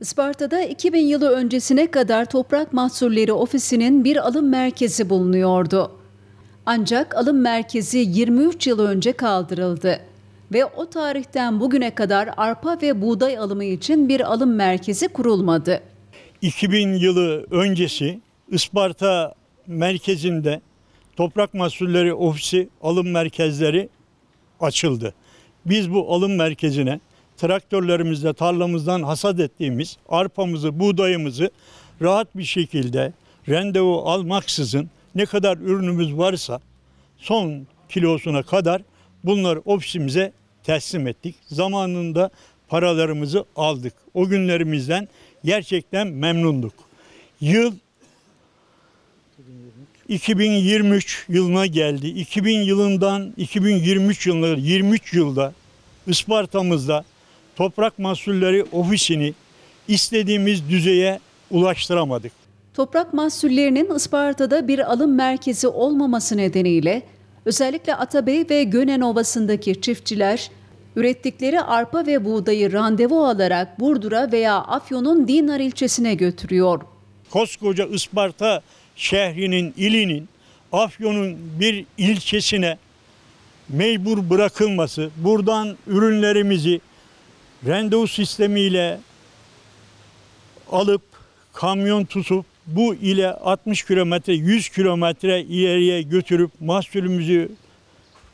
Isparta'da 2000 yılı öncesine kadar Toprak Mahsulleri Ofisi'nin bir alım merkezi bulunuyordu. Ancak alım merkezi 23 yıl önce kaldırıldı ve o tarihten bugüne kadar arpa ve buğday alımı için bir alım merkezi kurulmadı. 2000 yılı öncesi Isparta merkezinde Toprak Mahsulleri Ofisi alım merkezleri açıldı. Biz bu alım merkezine traktörlerimizle tarlamızdan hasat ettiğimiz arpamızı, buğdayımızı rahat bir şekilde randevu almaksızın ne kadar ürünümüz varsa son kilosuna kadar bunları ofisimize teslim ettik. Zamanında paralarımızı aldık. O günlerimizden gerçekten memnunduk. Yıl 2023 yılına geldi. 2000 yılından 2023 yılına 23 yılda Isparta'mızda Toprak Mahsulleri Ofisi'ni istediğimiz düzeye ulaştıramadık. Toprak mahsullerinin Isparta'da bir alım merkezi olmaması nedeniyle özellikle Atabey ve Gönen Ovası'ndaki çiftçiler ürettikleri arpa ve buğdayı randevu alarak Burdur'a veya Afyon'un Dinar ilçesine götürüyor. Koskoca Isparta şehrinin, ilinin, Afyon'un bir ilçesine mecbur bırakılması, buradan ürünlerimizi randevu sistemiyle alıp kamyon tutup bu ile 60 kilometre 100 kilometre ileriye götürüp mahsulümüzü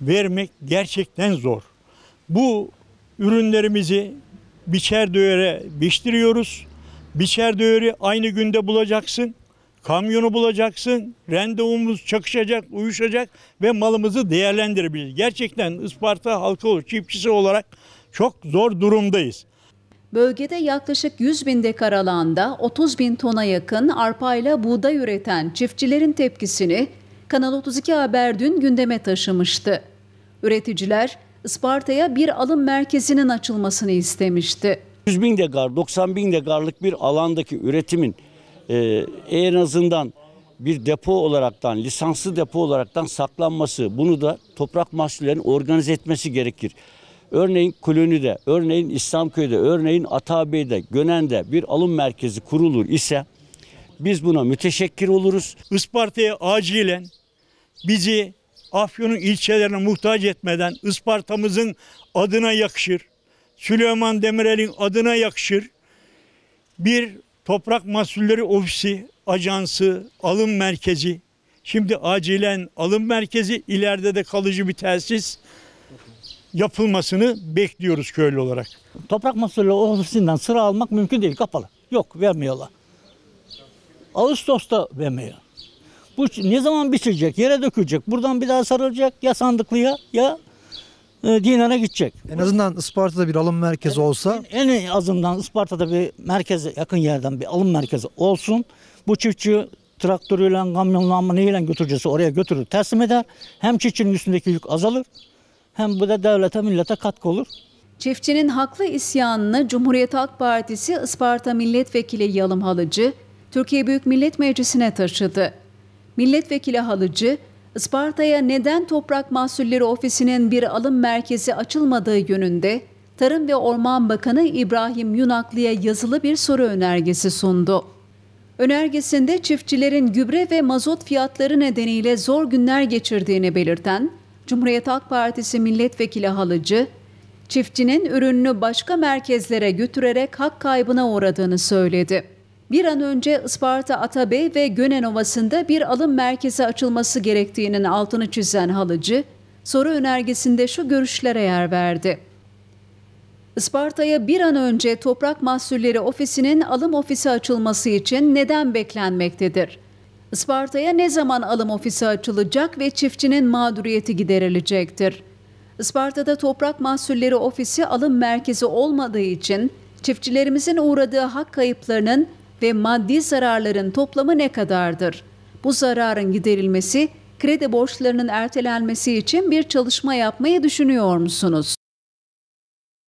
vermek gerçekten zor. Bu ürünlerimizi biçer döyere biçtiriyoruz. Biçer döyeri aynı günde bulacaksın. Kamyonu bulacaksın. Randevumuz çakışacak, uyuşacak ve malımızı değerlendirebiliriz. Gerçekten Isparta halkı çiftçisi olarak çok zor durumdayız. Bölgede yaklaşık 100 bin dekar alanda 30 bin tona yakın arpa ile buğday üreten çiftçilerin tepkisini Kanal 32 Haber dün gündeme taşımıştı. Üreticiler Isparta'ya bir alım merkezinin açılmasını istemişti. 100 bin dekar, 90 bin dekarlık bir alandaki üretimin e, en azından bir depo olaraktan, lisanslı depo olaraktan saklanması, bunu da toprak mahsullerini organize etmesi gerekir. Örneğin Kulönü'de, örneğin İslamköy'de, örneğin Atabey'de, Gönen'de bir alım merkezi kurulur ise biz buna müteşekkir oluruz. Isparta'ya acilen bizi Afyon'un ilçelerine muhtaç etmeden Isparta'mızın adına yakışır. Süleyman Demirel'in adına yakışır. Bir toprak mahsulleri ofisi, ajansı, alım merkezi. Şimdi acilen alım merkezi, ileride de kalıcı bir tesis yapılmasını bekliyoruz köylü olarak. Toprak mahsulleri ofisinden sıra almak mümkün değil kapalı. Yok vermiyorlar. Ağustos'ta vermiyor. Bu ne zaman biçilecek? Yere dökülecek. Buradan bir daha sarılacak ya sandıklıya ya e, Dinar'a gidecek. En azından Isparta'da bir alım merkezi en, olsa. En, en azından Isparta'da bir merkeze yakın yerden bir alım merkezi olsun. Bu çiftçi traktörüyle, kamyonla, neyle götüreceğiz oraya götürür, teslim eder. Hem çiftçinin üstündeki yük azalır. Hem bu da devlete millete katkı olur. Çiftçinin haklı isyanını Cumhuriyet Halk Partisi Isparta Milletvekili Yalım Halıcı, Türkiye Büyük Millet Meclisi'ne taşıdı. Milletvekili Halıcı, Isparta'ya neden Toprak Mahsulleri Ofisi'nin bir alım merkezi açılmadığı yönünde Tarım ve Orman Bakanı İbrahim Yunaklı'ya yazılı bir soru önergesi sundu. Önergesinde çiftçilerin gübre ve mazot fiyatları nedeniyle zor günler geçirdiğini belirten Cumhuriyet Halk Partisi milletvekili Halıcı, çiftçinin ürününü başka merkezlere götürerek hak kaybına uğradığını söyledi. Bir an önce Isparta Atabey ve Gönen Ovası'nda bir alım merkezi açılması gerektiğinin altını çizen Halıcı, soru önergesinde şu görüşlere yer verdi. Isparta'ya bir an önce Toprak Mahsulleri Ofisi'nin alım ofisi açılması için neden beklenmektedir? Isparta'ya ne zaman alım ofisi açılacak ve çiftçinin mağduriyeti giderilecektir? Isparta'da Toprak Mahsulleri Ofisi alım merkezi olmadığı için çiftçilerimizin uğradığı hak kayıplarının ve maddi zararların toplamı ne kadardır? Bu zararın giderilmesi, kredi borçlarının ertelenmesi için bir çalışma yapmayı düşünüyor musunuz?